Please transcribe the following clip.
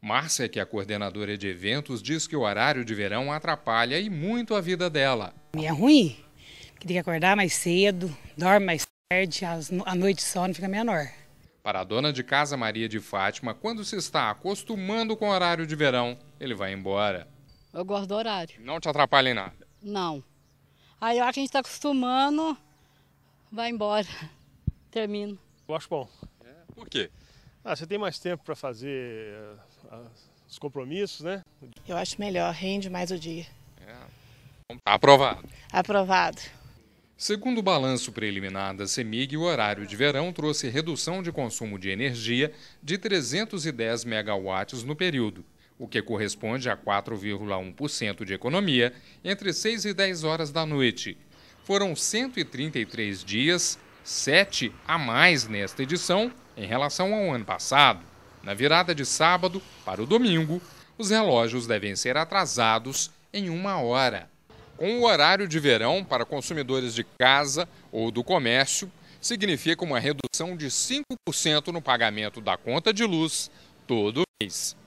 Márcia, que é coordenadora de eventos, diz que o horário de verão atrapalha e muito a vida dela. É ruim, tem que acordar mais cedo, dorme mais tarde, a noite só não fica menor. Para a dona de casa Maria de Fátima, quando se está acostumando com o horário de verão, ele vai embora. Eu gosto do horário. Não te atrapalha em nada? Não. Aí a hora que a gente está acostumando, vai embora. Termino. Eu acho bom. É. Por quê? Ah, você tem mais tempo para fazer uh, os compromissos, né? Eu acho melhor, rende mais o dia. É. Tá aprovado. Aprovado. Segundo o balanço preliminar da CEMIG, o horário de verão trouxe redução de consumo de energia de 310 megawatts no período, o que corresponde a 4,1% de economia entre 6 e 10 horas da noite. Foram 133 dias sete a mais nesta edição em relação ao ano passado. Na virada de sábado para o domingo, os relógios devem ser atrasados em uma hora. Com o horário de verão para consumidores de casa ou do comércio, significa uma redução de 5% no pagamento da conta de luz todo mês.